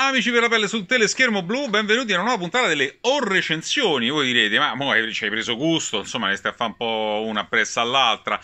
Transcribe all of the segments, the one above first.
Amici per la pelle sul teleschermo blu, benvenuti a una nuova puntata delle O recensioni. Voi direte, ma mo ci hai preso gusto, insomma, ne stai a fare un po' una pressa all'altra.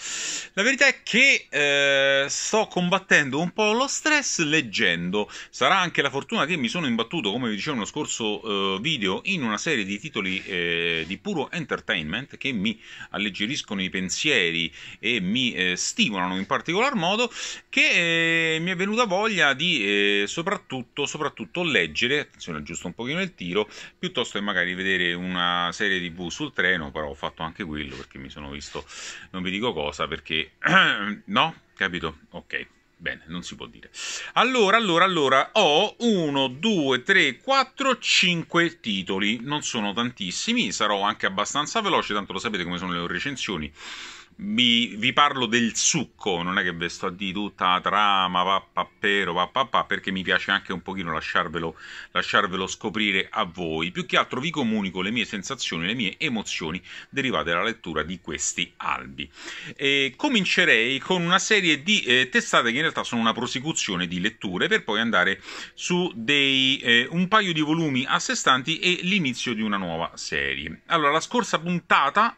La verità è che eh, sto combattendo un po' lo stress leggendo. Sarà anche la fortuna che mi sono imbattuto, come vi dicevo nello scorso eh, video, in una serie di titoli eh, di puro entertainment che mi alleggeriscono i pensieri e mi eh, stimolano in particolar modo, che eh, mi è venuta voglia di eh, soprattutto, soprattutto soprattutto leggere, attenzione aggiusto un pochino il tiro, piuttosto che magari vedere una serie tv sul treno, però ho fatto anche quello perché mi sono visto, non vi dico cosa, perché no, capito? Ok. Bene, non si può dire. Allora, allora, allora, ho 1, 2, 3, 4, 5 titoli. Non sono tantissimi, sarò anche abbastanza veloce, tanto lo sapete come sono le recensioni vi, vi parlo del succo, non è che ve sto a dire tutta la trama, pappappero, pappapà, perché mi piace anche un pochino lasciarvelo, lasciarvelo scoprire a voi. Più che altro vi comunico le mie sensazioni, le mie emozioni derivate dalla lettura di questi albi. E comincerei con una serie di eh, testate che in realtà sono una prosecuzione di letture, per poi andare su dei, eh, un paio di volumi a sé stanti e l'inizio di una nuova serie. Allora, la scorsa puntata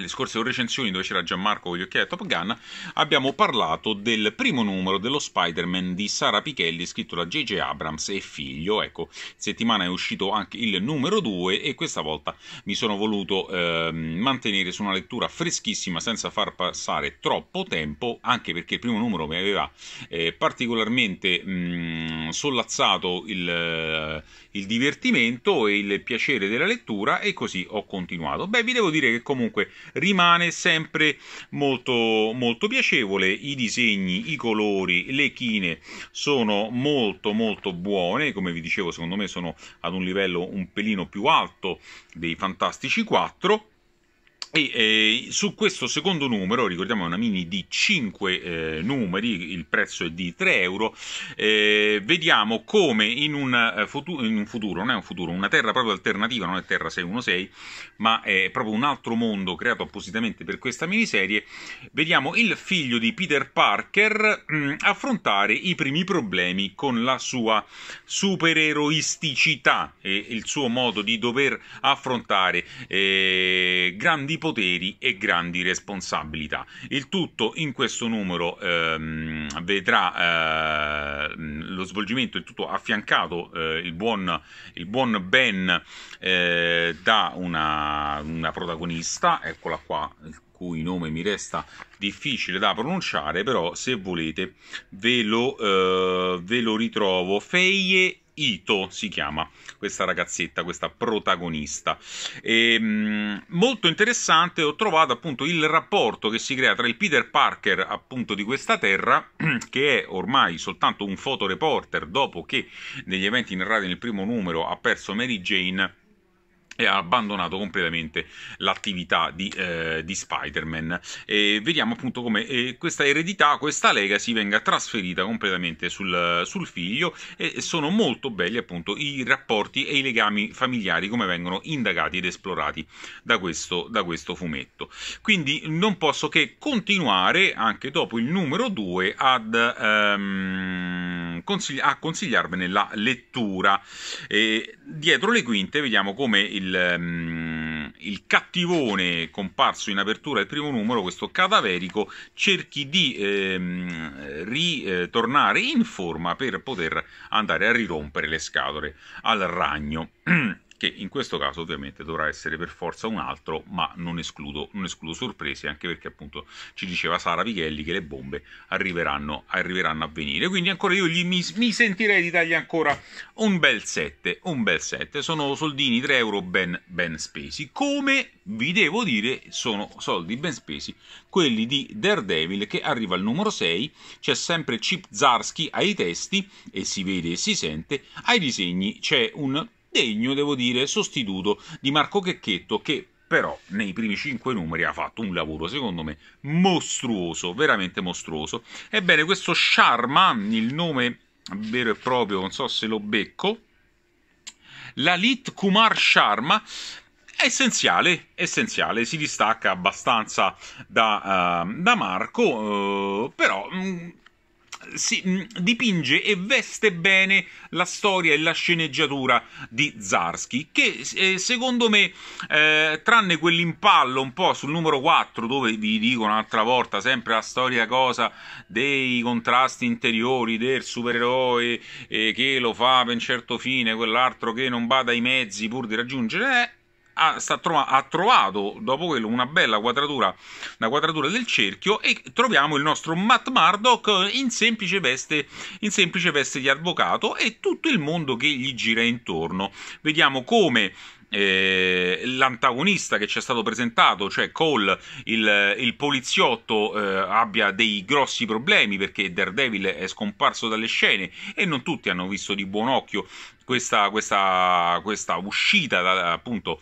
nelle scorse recensioni dove c'era Gianmarco con gli occhiali Top Gun, abbiamo parlato del primo numero dello Spider-Man di Sara Pichelli, scritto da J.J. Abrams e figlio. Ecco, settimana è uscito anche il numero 2 e questa volta mi sono voluto eh, mantenere su una lettura freschissima senza far passare troppo tempo, anche perché il primo numero mi aveva eh, particolarmente mh, mm, sollazzato il, il divertimento e il piacere della lettura e così ho continuato. Beh, vi devo dire che comunque rimane sempre molto, molto piacevole, i disegni, i colori, le chine sono molto molto buone, come vi dicevo secondo me sono ad un livello un pelino più alto dei Fantastici 4 e eh, su questo secondo numero, ricordiamo è una mini di 5 eh, numeri, il prezzo è di 3 euro, eh, vediamo come in un, eh, futuro, in un, futuro, non è un futuro, una terra proprio alternativa, non è Terra 616, ma è proprio un altro mondo creato appositamente per questa miniserie, vediamo il figlio di Peter Parker mh, mm, affrontare i primi problemi con la sua supereroisticità e il suo modo di dover affrontare eh, grandi poteri e grandi responsabilità. Il tutto in questo numero ehm, vedrà ehm, lo svolgimento, il tutto affiancato eh, il, buon, il, buon, Ben eh, da una, una protagonista, eccola qua, il cui nome mi resta difficile da pronunciare, però se volete ve lo, eh, ve lo ritrovo. Feie Ito si chiama questa ragazzetta, questa protagonista. E, ehm, molto interessante, ho trovato appunto il rapporto che si crea tra il Peter Parker appunto di questa terra, che è ormai soltanto un fotoreporter dopo che negli eventi narrati nel primo numero ha perso Mary Jane e ha abbandonato completamente l'attività di, eh, di Spider-Man. E vediamo appunto come eh, questa eredità, questa legacy venga trasferita completamente sul, sul, figlio e sono molto belli appunto i rapporti e i legami familiari come vengono indagati ed esplorati da questo, da questo fumetto. Quindi non posso che continuare anche dopo il numero 2 ad, ehm, consigli- a consigliarvene la lettura. E dietro le quinte vediamo come il il, um, il, cattivone comparso in apertura del primo numero, questo cadaverico, cerchi di ehm, ritornare in forma per poter andare a rirompere le scatole al ragno. che in questo caso ovviamente dovrà essere per forza un altro, ma non escludo, non escludo sorprese, anche perché appunto ci diceva Sara Pichelli che le bombe arriveranno, arriveranno a venire. Quindi ancora io gli, mi, mi, sentirei di dargli ancora un bel 7, un bel 7. Sono soldini 3 euro ben, ben spesi. Come vi devo dire, sono soldi ben spesi quelli di Daredevil che arriva al numero 6, c'è sempre Chip Zarsky ai testi e si vede e si sente, ai disegni c'è un degno, devo dire, sostituto di Marco Checchetto che però nei primi cinque numeri ha fatto un lavoro secondo me mostruoso, veramente mostruoso. Ebbene, questo Sharma, il nome vero e proprio, non so se lo becco, Lalit Kumar Sharma è essenziale, essenziale, si distacca abbastanza da, uh, da Marco, uh, però mh, mm, si mm, dipinge e veste bene la storia e la sceneggiatura di Zarsky che eh, secondo me eh, tranne quell'impallo un po' sul numero 4 dove vi dico un'altra volta sempre la storia cosa dei contrasti interiori del supereroe eh, che lo fa per un certo fine quell'altro che non bada ai mezzi pur di raggiungere eh, ha, trova, ha, trovato dopo quello una bella quadratura, una quadratura del cerchio e troviamo il nostro Matt Murdock in semplice, veste, in semplice veste di avvocato e tutto il mondo che gli gira intorno. Vediamo come eh, l'antagonista che ci è stato presentato, cioè Cole, il, il poliziotto, eh, abbia dei grossi problemi perché Daredevil è scomparso dalle scene e non tutti hanno visto di buon occhio questa, questa, questa uscita da, appunto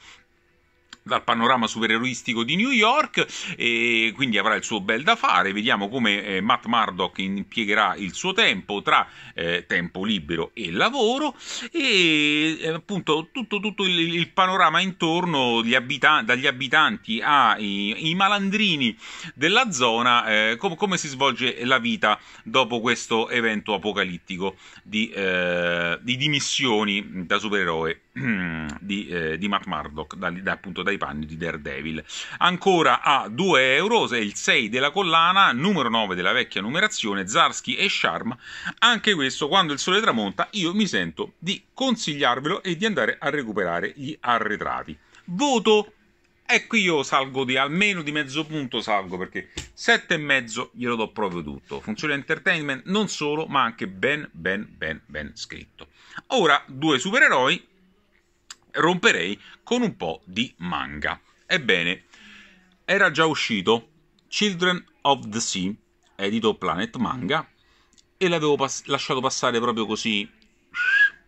dal panorama supereroistico di New York e quindi avrà il suo bel da fare. Vediamo come eh, Matt Murdock impiegherà il suo tempo tra eh, tempo libero e lavoro e eh, appunto tutto, tutto il, il, panorama intorno gli abita- dagli abitanti ai malandrini della zona, eh, com- come si svolge la vita dopo questo evento apocalittico di, eh, di dimissioni da supereroe. di, eh, di Matt Murdock da, da, appunto dai panni di Daredevil ancora a 2 euro è il 6 della collana numero 9 della vecchia numerazione Zarsky e Sharm anche questo quando il sole tramonta io mi sento di consigliarvelo e di andare a recuperare gli arretrati voto e ecco, qui io salgo di almeno di mezzo punto salgo perché e mezzo glielo do proprio tutto. Funzione entertainment non solo, ma anche ben ben ben ben scritto. Ora due supereroi romperei con un po' di manga. Ebbene, era già uscito Children of the Sea, edito Planet Manga, e l'avevo pas- lasciato passare proprio così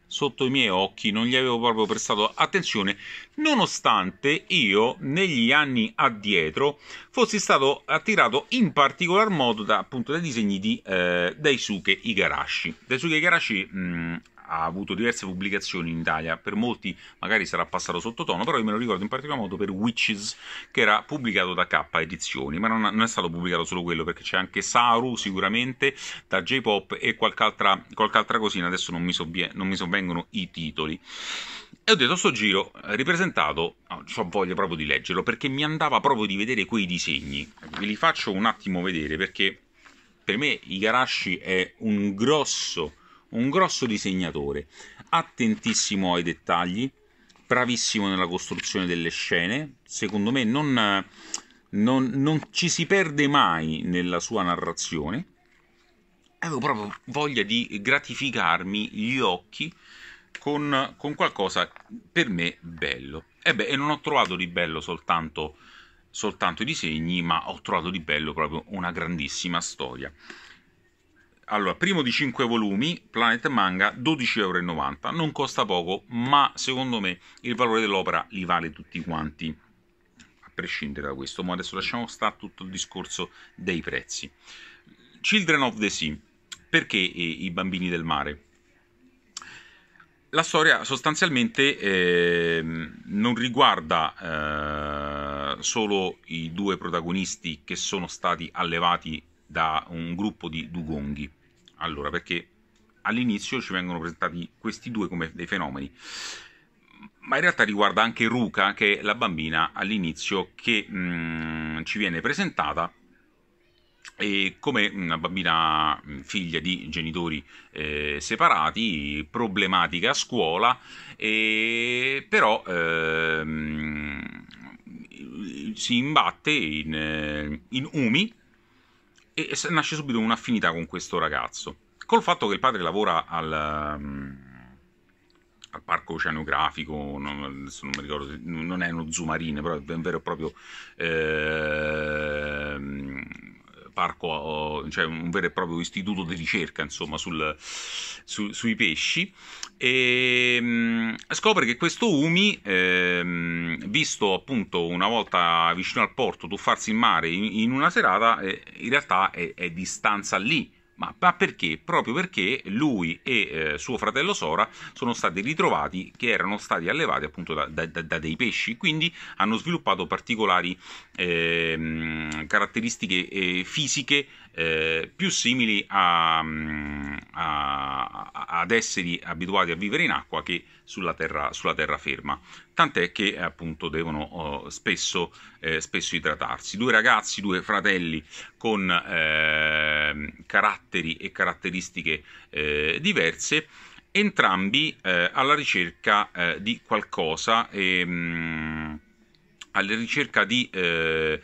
sotto i miei occhi, non gli avevo proprio prestato attenzione, nonostante io negli anni addietro fossi stato attirato in particolar modo da, appunto, dai disegni di eh, Daisuke Igarashi. Daisuke Igarashi mh, mm, ha avuto diverse pubblicazioni in Italia, per molti magari sarà passato sottotono, però io me lo ricordo in particolar modo per Witches, che era pubblicato da K Edizioni, ma non, non è stato pubblicato solo quello, perché c'è anche Saru sicuramente, da J-Pop e qualche altra, cosina, adesso non mi, sobbie, non mi sovvengono i titoli. E ho detto, sto giro eh, ripresentato, oh, ho voglia proprio di leggerlo, perché mi andava proprio di vedere quei disegni. Ecco, ve li faccio un attimo vedere, perché per me Igarashi è un grosso un grosso disegnatore, attentissimo ai dettagli, bravissimo nella costruzione delle scene, secondo me non, non, non ci si perde mai nella sua narrazione. Avevo proprio voglia di gratificarmi gli occhi con, con qualcosa per me bello. E beh, e non ho trovato di bello soltanto soltanto i disegni, ma ho trovato di bello proprio una grandissima storia. Allora, primo di 5 volumi, Planet Manga, 12,90 euro. Non costa poco, ma secondo me il valore dell'opera li vale tutti quanti. A prescindere da questo, ma adesso lasciamo stare tutto il discorso dei prezzi. Children of the Sea, perché eh, i bambini del mare? La storia sostanzialmente eh, non riguarda eh, solo i due protagonisti che sono stati allevati da un gruppo di dugonghi, allora, perché all'inizio ci vengono presentati questi due come dei fenomeni, ma in realtà riguarda anche Ruka, che è la bambina all'inizio che mh, mm, ci viene presentata e come una mm, bambina mm, figlia di genitori eh, separati, problematica a scuola, e però eh, si imbatte in, eh, in Umi, e nasce subito un'affinità con questo ragazzo. Col fatto che il padre lavora al, um, al parco oceanografico, non, non, mi ricordo, non è uno zoo marine, però è un vero e proprio... Eh, parco, eh, cioè un vero e proprio istituto di ricerca insomma, sul, su, sui pesci, e ehm, scopre che questo Umi, ehm, visto appunto una volta vicino al porto tuffarsi in mare in, in una serata, eh, in realtà è, è di stanza lì ma, ma perché? Proprio perché lui e eh, suo fratello Sora sono stati ritrovati che erano stati allevati appunto da, da, da dei pesci, quindi hanno sviluppato particolari eh, caratteristiche eh, fisiche eh, più simili mm, a, a, ad esseri abituati a vivere in acqua che sulla, terra, sulla terraferma, tant'è che eh, appunto devono eh, spesso, eh, spesso, idratarsi. Due ragazzi, due fratelli con ehm, caratteri e caratteristiche eh, diverse, entrambi eh, ehm, alla ricerca di qualcosa. E, mh, alla ricerca di eh,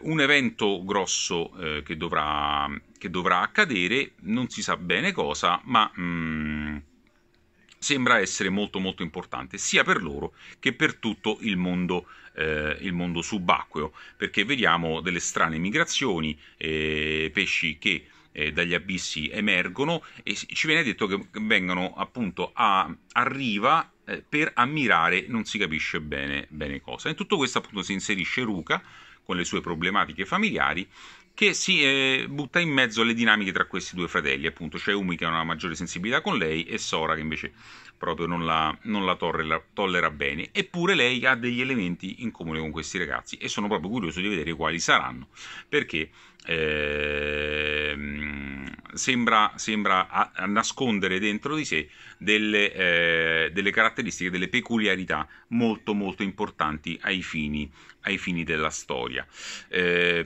un evento grosso eh, che, dovrà, che, dovrà, accadere, non si sa bene cosa, ma mh, mm, sembra essere molto molto importante sia per loro che per tutto il mondo, eh, il mondo subacqueo, perché vediamo delle strane migrazioni, eh, pesci che eh, dagli abissi emergono e ci viene detto che vengano appunto a, a riva eh, per ammirare non si capisce bene, bene cosa. In tutto questo appunto si inserisce Ruka con le sue problematiche familiari che si eh, butta in mezzo alle dinamiche tra questi due fratelli, appunto c'è Umi che ha una maggiore sensibilità con lei e Sora che invece proprio non la, non la tollera, tollera, bene, eppure lei ha degli elementi in comune con questi ragazzi e sono proprio curioso di vedere quali saranno, perché eh, sembra, sembra a, a nascondere dentro di sé delle, eh, delle, caratteristiche, delle peculiarità molto molto importanti ai fini, ai fini della storia. Eh,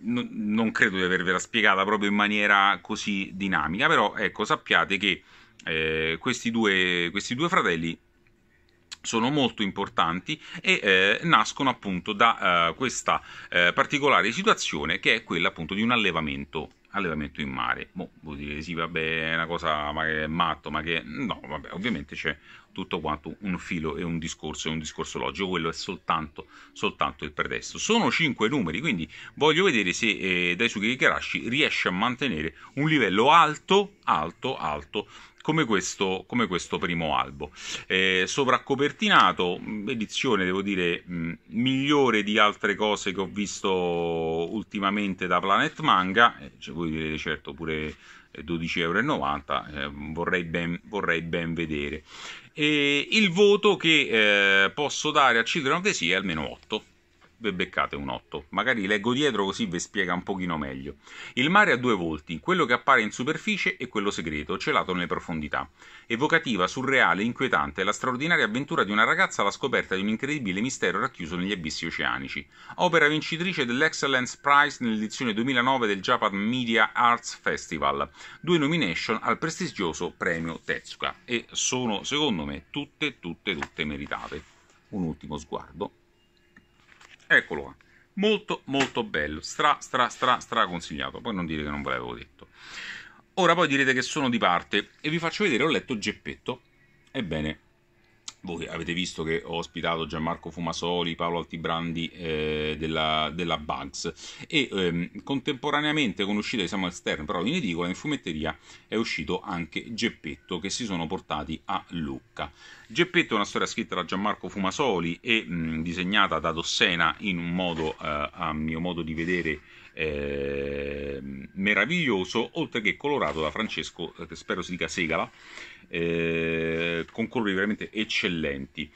non, credo di avervela spiegata proprio in maniera così dinamica, però ecco, sappiate che eh, questi, due, questi due fratelli sono molto importanti e eh, nascono appunto da eh, questa eh, particolare situazione che è quella appunto di un allevamento allevamento in mare. Boh, vuol dire sì, vabbè, è una cosa, ma che è matto, ma che... No, vabbè, ovviamente c'è tutto quanto un filo e un discorso, e un discorso logico, quello è soltanto, soltanto il pretesto. Sono cinque numeri, quindi voglio vedere se eh, Daisuke Igarashi riesce a mantenere un livello alto, alto, alto come questo, come questo primo albo. Eh, sovracopertinato, mm, edizione devo dire mm, migliore di altre cose che ho visto ultimamente da Planet Manga, eh, cioè, voi direte certo pure 12,90 eh, euro, eh, vorrei, ben, vorrei ben vedere. E il voto che eh, posso dare a Children of the Sea è almeno 8 ve beccate un 8. Magari leggo dietro così vi spiega un pochino meglio. Il mare ha due volti, quello che appare in superficie e quello segreto, celato nelle profondità. Evocativa, surreale, inquietante la straordinaria avventura di una ragazza alla scoperta di un incredibile mistero racchiuso negli abissi oceanici. Opera vincitrice dell'Excellence Prize nell'edizione 2009 del Japan Media Arts Festival, due nomination al prestigioso premio Tetsuka e sono secondo me tutte, tutte, tutte meritate. Un ultimo sguardo Eccolo qua. Molto molto bello, stra stra stra stra consigliato. Poi non dire che non ve l'avevo detto. Ora poi direte che sono di parte e vi faccio vedere, ho letto Geppetto. Ebbene, voi avete visto che ho ospitato Gianmarco Fumasoli, Paolo Altibrandi eh, della, della, Bugs e ehm, contemporaneamente con l'uscita di Samuel Stern però in edicola in fumetteria è uscito anche Geppetto che si sono portati a Lucca. Geppetto è una storia scritta da Gianmarco Fumasoli e mh, mm, disegnata da Dossena in un modo eh, a mio modo di vedere eh, Ehm, meraviglioso, oltre che colorato da Francesco, eh, che spero si dica Segala, eh, con colori veramente eccellenti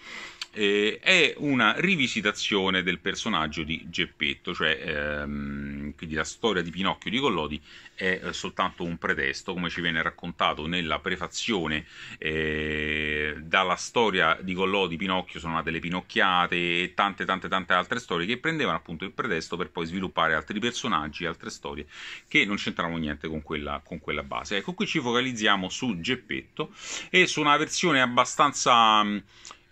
eh, è una rivisitazione del personaggio di Geppetto, cioè ehm, quindi la storia di Pinocchio di Collodi è eh, soltanto un pretesto, come ci viene raccontato nella prefazione eh, dalla storia di Collodi, Pinocchio sono nate le Pinocchiate e tante tante tante altre storie che prendevano appunto il pretesto per poi sviluppare altri personaggi, altre storie che non c'entravano niente con quella, con quella base. Ecco, qui ci focalizziamo su Geppetto e su una versione abbastanza... Mh,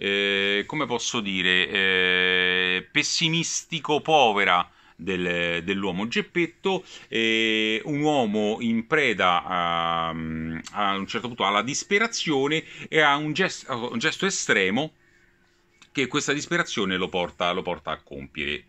eh, come posso dire, eh, pessimistico povera. Del, dell'uomo geppetto, eh, un uomo in preda a, a, un certo punto alla disperazione e a un gesto, un gesto estremo che questa disperazione lo porta, lo porta a compiere.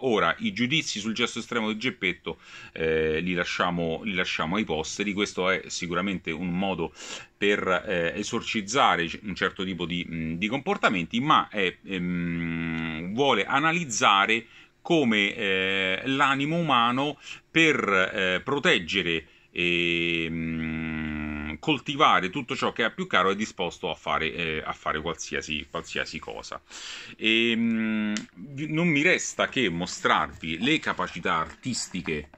Ora, i giudizi sul gesto estremo di Geppetto eh, li, lasciamo, li, lasciamo, ai posteri, questo è sicuramente un modo per eh, esorcizzare un certo tipo di, di comportamenti, ma è, ehm, vuole analizzare come eh, l'animo umano per eh, proteggere e, ehm, coltivare tutto ciò che ha più caro è disposto a fare, eh, a fare qualsiasi, qualsiasi, cosa. E, ehm, mh, non mi resta che mostrarvi le capacità artistiche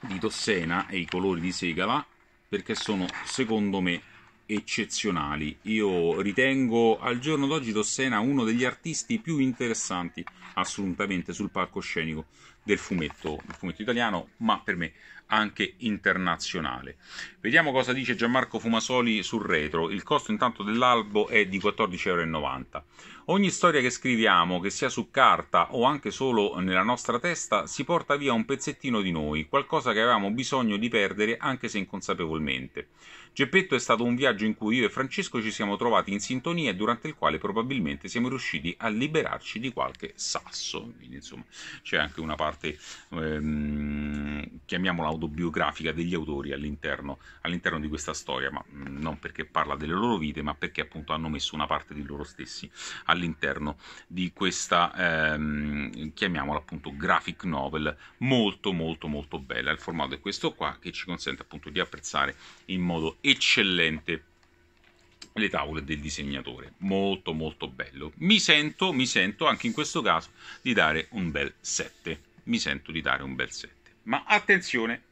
di Tossena e i colori di Segala perché sono secondo me eccezionali. Io ritengo al giorno d'oggi Tossena uno degli artisti più interessanti assolutamente sul palcoscenico del fumetto, del fumetto italiano, ma per me anche internazionale. Vediamo cosa dice Gianmarco Fumasoli sul retro. Il costo intanto dell'albo è di 14,90 euro. Ogni storia che scriviamo, che sia su carta o anche solo nella nostra testa, si porta via un pezzettino di noi, qualcosa che avevamo bisogno di perdere anche se inconsapevolmente. Geppetto è stato un viaggio in cui io e Francesco ci siamo trovati in sintonia e durante il quale probabilmente siamo riusciti a liberarci di qualche sasso. Quindi, insomma, c'è anche una parte, ehm, chiamiamola autobiografica, degli autori all'interno, all'interno di questa storia, ma mm, non perché parla delle loro vite, ma perché appunto hanno messo una parte di loro stessi all'interno di questa, ehm, chiamiamola appunto, graphic novel molto molto molto bella. Il formato è questo qua che ci consente appunto di apprezzare in modo eccellente le tavole del disegnatore molto molto bello mi sento, mi sento anche in questo caso di dare un bel 7 mi sento di dare un bel 7 ma attenzione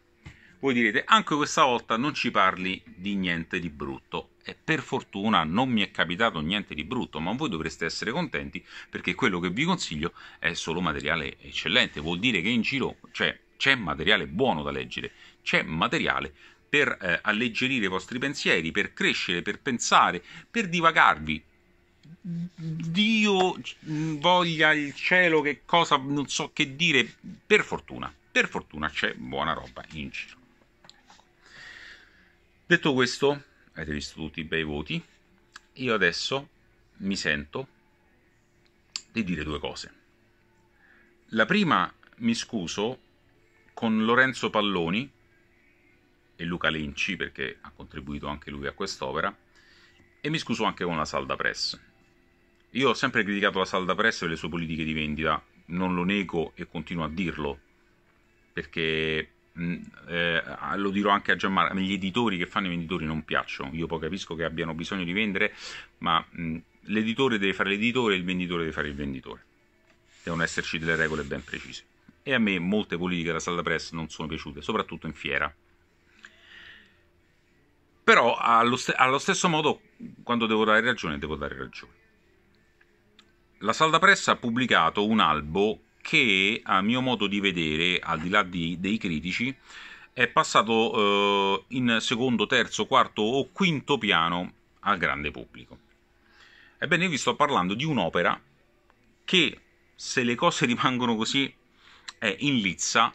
voi direte anche questa volta non ci parli di niente di brutto e per fortuna non mi è capitato niente di brutto ma voi dovreste essere contenti perché quello che vi consiglio è solo materiale eccellente vuol dire che in giro c'è, c'è materiale buono da leggere c'è materiale per eh, alleggerire i vostri pensieri, per crescere, per pensare, per divagarvi. Dio mm, voglia il cielo che cosa, non so che dire, per fortuna, per fortuna c'è buona roba in giro. Detto questo, avete visto tutti i bei voti, io adesso mi sento di dire due cose. La prima, mi scuso con Lorenzo Palloni, e Luca Lenci perché ha contribuito anche lui a quest'opera e mi scuso anche con la Salda Press. Io ho sempre criticato la Salda Press e le sue politiche di vendita, non lo nego e continuo a dirlo perché mm, eh, lo dirò anche a Gianmar, gli editori che fanno i venditori non piacciono, io poi capisco che abbiano bisogno di vendere, ma mh, mm, l'editore deve fare l'editore e il venditore deve fare il venditore. Devono esserci delle regole ben precise. E a me molte politiche della Salda Press non sono piaciute, soprattutto in fiera. Però allo, st- allo stesso modo, quando devo dare ragione, devo dare ragione. La salda pressa ha pubblicato un albo che, a mio modo di vedere, al di là di, dei critici, è passato eh, in secondo, terzo, quarto o quinto piano al grande pubblico. Ebbene, io vi sto parlando di un'opera che, se le cose rimangono così, è in lizza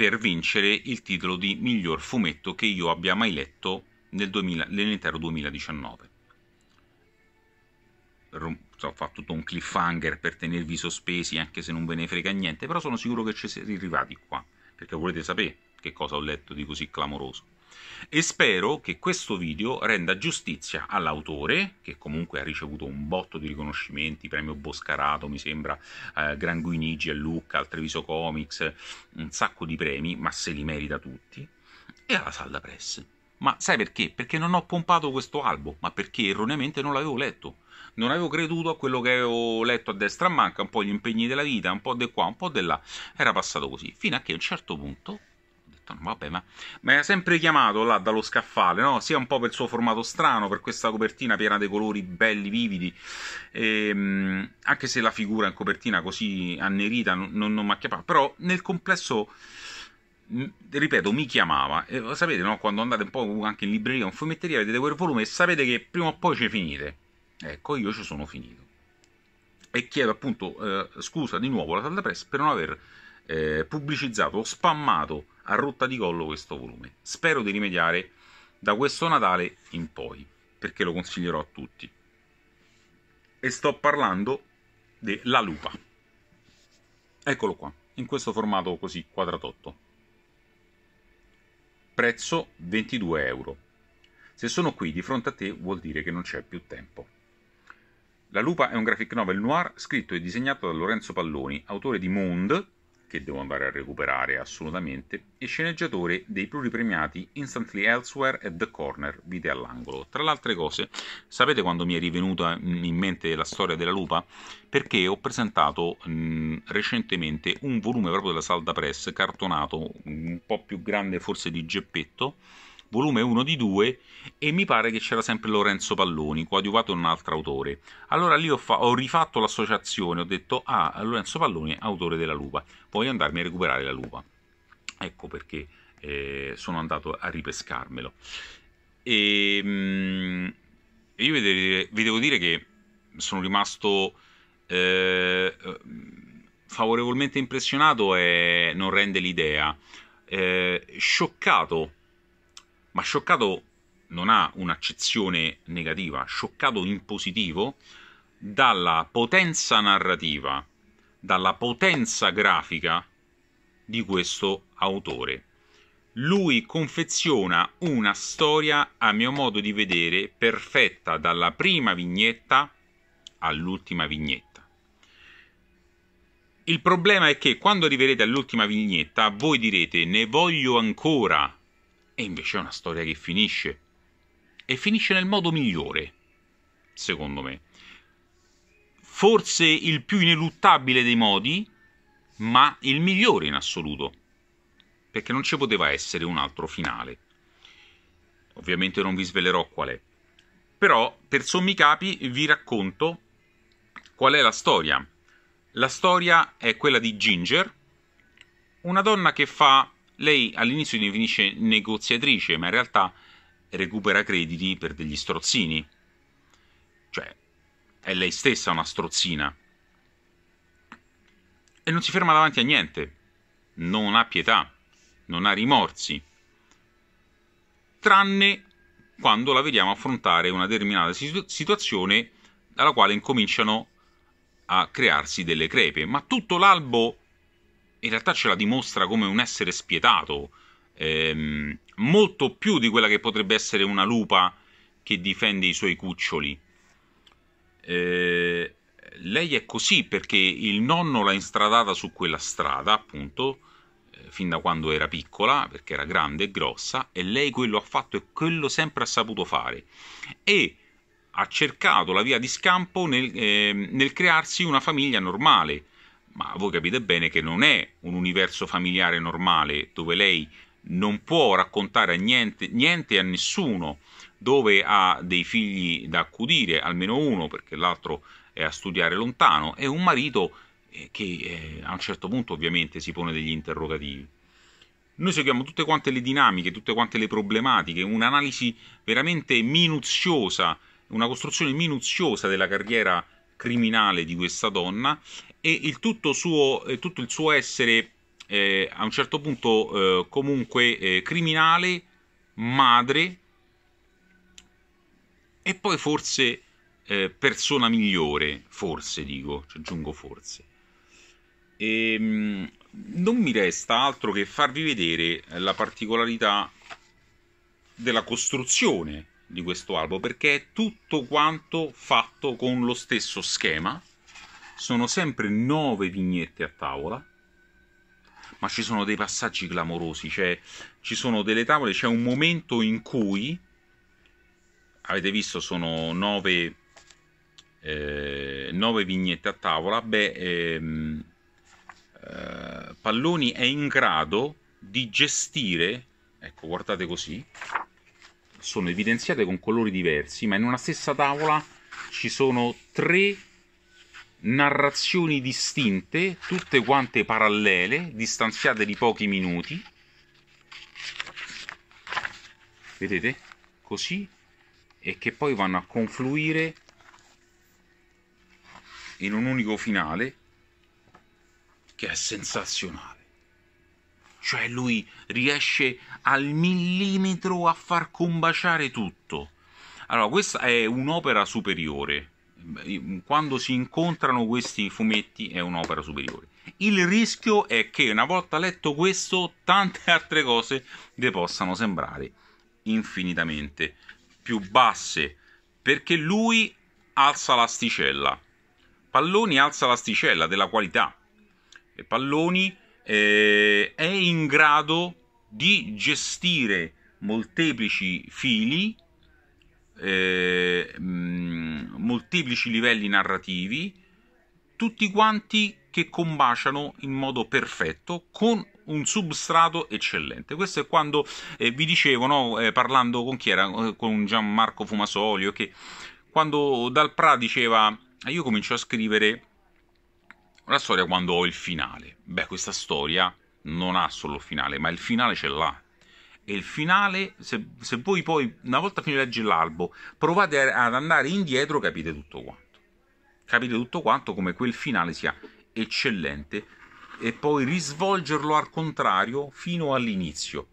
per vincere il titolo di miglior fumetto che io abbia mai letto nel 2000, nell'intero 2019. Ho fatto tutto un cliffhanger per tenervi sospesi, anche se non ve ne frega niente, però sono sicuro che ci siete arrivati qua, perché volete sapere che cosa ho letto di così clamoroso e spero che questo video renda giustizia all'autore, che comunque ha ricevuto un botto di riconoscimenti, premio Boscarato, mi sembra, eh, Gran Guinigi a Lucca, al Treviso Comics, un sacco di premi, ma se li merita tutti, e alla Salda Press. Ma sai perché? Perché non ho pompato questo albo, ma perché erroneamente non l'avevo letto. Non avevo creduto a quello che avevo letto a destra a manca, un po' gli impegni della vita, un po' di qua, un po' di là. Era passato così, fino a che a un certo punto Norton, vabbè, ma, ma è sempre chiamato là dallo scaffale, no? Sia un po' per il suo formato strano, per questa copertina piena di colori belli, vividi, e, ehm, anche se la figura in copertina così annerita non, non macchia, però nel complesso ripeto, mi chiamava. E sapete, no? quando andate un po' anche in libreria o in fumetteria, vedete quel volume e sapete che prima o poi ci finite. Ecco, io ci sono finito. E chiedo appunto eh, scusa di nuovo alla Salda Press per non aver eh, pubblicizzato o spammato a rotta di collo questo volume. Spero di rimediare da questo Natale in poi, perché lo consiglierò a tutti. E sto parlando della lupa. Eccolo qua, in questo formato così quadratotto. Prezzo 22 euro. Se sono qui di fronte a te vuol dire che non c'è più tempo. La lupa è un graphic novel noir scritto e disegnato da Lorenzo Palloni, autore di Monde, che devo andare a recuperare assolutamente, e sceneggiatore dei pluripremiati Instantly Elsewhere e The Corner, Vite all'angolo. Tra le altre cose, sapete quando mi è rivenuta in mente la storia della lupa? Perché ho presentato mh, mm, recentemente un volume proprio della Salda Press, cartonato, un po' più grande forse di Geppetto, volume 1 di 2 e mi pare che c'era sempre Lorenzo Palloni, coadiuvato da un altro autore. Allora lì ho, fa- ho, rifatto l'associazione, ho detto ah, Lorenzo Palloni autore della lupa, voglio andarmi a recuperare la lupa. Ecco perché eh, sono andato a ripescarmelo. Ehm, e, mh, io vi devo, vi devo dire che sono rimasto... Eh, favorevolmente impressionato e non rende l'idea. Eh, scioccato ma scioccato non ha un'accezione negativa, scioccato in positivo dalla potenza narrativa, dalla potenza grafica di questo autore. Lui confeziona una storia, a mio modo di vedere, perfetta dalla prima vignetta all'ultima vignetta. Il problema è che quando arriverete all'ultima vignetta voi direte ne voglio ancora e invece è una storia che finisce. E finisce nel modo migliore, secondo me. Forse il più ineluttabile dei modi, ma il migliore in assoluto. Perché non ci poteva essere un altro finale. Ovviamente non vi svelerò qual è. Però, per sommi capi, vi racconto qual è la storia. La storia è quella di Ginger, una donna che fa lei all'inizio definisce negoziatrice, ma in realtà recupera crediti per degli strozzini. Cioè, è lei stessa una strozzina. E non si ferma davanti a niente. Non ha pietà, non ha rimorsi. Tranne quando la vediamo affrontare una determinata situ- situazione dalla quale incominciano a crearsi delle crepe. Ma tutto l'albo in realtà ce la dimostra come un essere spietato, ehm, molto più di quella che potrebbe essere una lupa che difende i suoi cuccioli. Eh, lei è così perché il nonno l'ha instradata su quella strada, appunto, eh, fin da quando era piccola, perché era grande e grossa, e lei quello ha fatto e quello sempre ha saputo fare. E ha cercato la via di scampo nel, eh, nel crearsi una famiglia normale, ma voi capite bene che non è un universo familiare normale dove lei non può raccontare niente, niente a nessuno, dove ha dei figli da accudire, almeno uno perché l'altro è a studiare lontano, e un marito eh, che eh, a un certo punto ovviamente si pone degli interrogativi. Noi seguiamo tutte quante le dinamiche, tutte quante le problematiche, un'analisi veramente minuziosa, una costruzione minuziosa della carriera criminale di questa donna e il tutto, suo, tutto il suo essere eh, a un certo punto eh, comunque eh, criminale, madre e poi forse eh, persona migliore, forse dico, ci aggiungo forse. E, ehm, mh, non mi resta altro che farvi vedere la particolarità della costruzione di questo albo perché è tutto quanto fatto con lo stesso schema sono sempre nove vignette a tavola, ma ci sono dei passaggi clamorosi, cioè ci sono delle tavole, c'è un momento in cui, avete visto, sono nove, eh, nove vignette a tavola, beh, ehm, eh, Palloni è in grado di gestire, ecco, guardate così, sono evidenziate con colori diversi, ma in una stessa tavola ci sono tre narrazioni distinte, tutte quante parallele, distanziate di pochi minuti. Vedete? Così. E che poi vanno a confluire in un unico finale che è sensazionale. Cioè lui riesce al millimetro a far combaciare tutto. Allora, questa è un'opera superiore quando si incontrano questi fumetti è un'opera superiore. Il rischio è che una volta letto questo, tante altre cose le possano sembrare infinitamente più basse, perché lui alza l'asticella. Palloni alza l'asticella della qualità e Palloni eh, è in grado di gestire molteplici fili eh, mh, mm, molteplici livelli narrativi, tutti quanti che combaciano in modo perfetto con un substrato eccellente. Questo è quando eh, vi dicevo, no, eh, parlando con chi era, eh, con Gianmarco Fumasolio, che quando Pra diceva eh, io comincio a scrivere la storia quando ho il finale. Beh, questa storia non ha solo il finale, ma il finale ce l'ha, e il finale, se, se voi poi, una volta finito leggi l'albo, provate ad andare indietro, capite tutto quanto. Capite tutto quanto come quel finale sia eccellente e poi risvolgerlo al contrario fino all'inizio.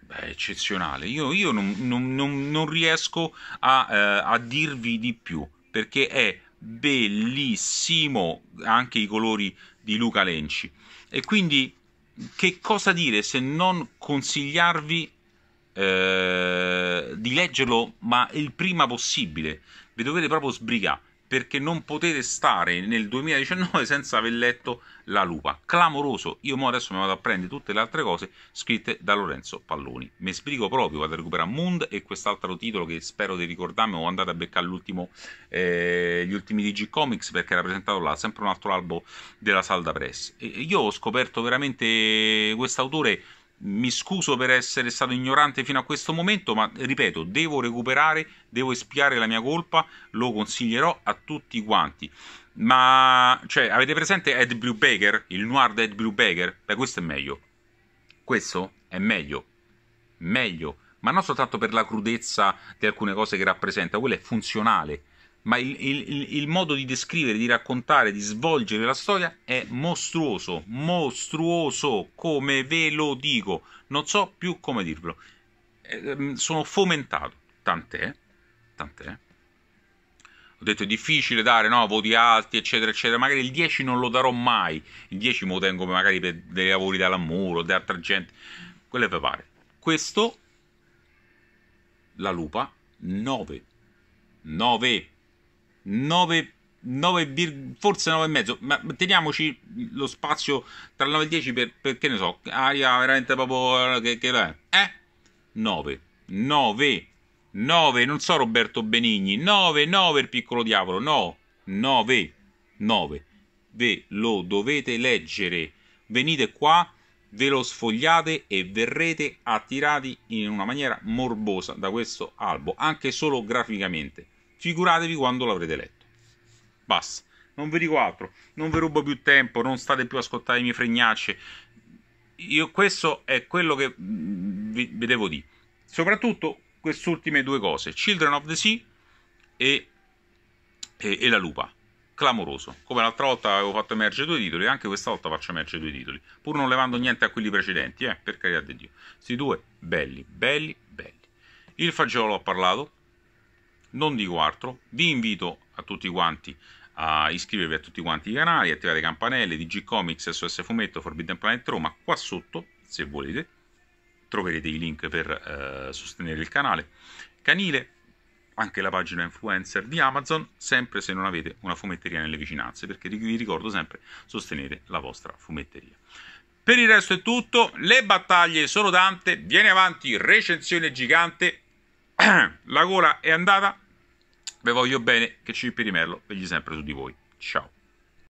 Beh, eccezionale. Io, io non, non, non, non, riesco a, eh, a dirvi di più perché è bellissimo anche i colori di Luca Lenci. E quindi che cosa dire se non consigliarvi eh, di leggerlo, ma il prima possibile. Vi dovete proprio sbrigare perché non potete stare nel 2019 senza aver letto La Lupa. Clamoroso. Io mo adesso mi vado a prendere tutte le altre cose scritte da Lorenzo Palloni. Mi spiego proprio, vado a recuperare Moond e quest'altro titolo che spero di ricordarmi o andate a beccare eh, gli ultimi Digicomics perché era presentato là, sempre un altro albo della Salda Press. E io ho scoperto veramente quest'autore mi scuso per essere stato ignorante fino a questo momento, ma ripeto, devo recuperare, devo espiare la mia colpa, lo consiglierò a tutti quanti. Ma, cioè, avete presente Ed Brubaker? Il noir di Ed Brubaker? Beh, questo è meglio. Questo è meglio. Meglio. Ma non soltanto per la crudezza di alcune cose che rappresenta, quello è funzionale ma il, il, il, modo di descrivere, di raccontare, di svolgere la storia è mostruoso, mostruoso, come ve lo dico, non so più come dirvelo. Eh, mm, sono fomentato, tant'è, tant'è. Ho detto è difficile dare no, voti alti, eccetera, eccetera. Magari il 10 non lo darò mai. Il 10 me lo tengo magari per dei lavori dall'ammuro, da altra gente. Quello è per fare, Questo, la lupa, 9. 9 9, 9 forse mezzo, ma teniamoci lo spazio tra il 9 e il 10 per, per che ne so, aria veramente proprio che, che è. Eh? 9, 9, 9, non so Roberto Benigni, 9, 9 il piccolo diavolo, no, 9, 9. Ve lo dovete leggere. Venite qua ve lo sfogliate e verrete attirati in una maniera morbosa da questo albo, anche solo graficamente. Figuratevi quando l'avrete letto. Basta, non vi dico altro, non vi rubo più tempo, non state più a ascoltare le mie fregnacce. Io, questo è quello che mm, vi, vi devo dire. Soprattutto queste ultime due cose, Children of the Sea e, e, e La Lupa clamoroso. Come l'altra volta avevo fatto emergere due titoli, anche questa volta faccio emergere due titoli, pur non levando niente a quelli precedenti, eh, per carità di Dio. Questi due, belli, belli, belli. Il fagiolo ho parlato, non dico altro, vi invito a tutti quanti a iscrivervi a tutti quanti i canali, attivare le campanelle di G-Comics, SOS Fumetto, Forbidden Planet Roma, qua sotto, se volete, troverete i link per eh, sostenere il canale, canile, anche la pagina influencer di Amazon, sempre se non avete una fumetteria nelle vicinanze, perché vi ricordo sempre, sostenere la vostra fumetteria. Per il resto è tutto, le battaglie sono tante, viene avanti recensione gigante, la gola è andata, vi voglio bene, che Cippi Di Merlo vegli sempre su di voi. Ciao.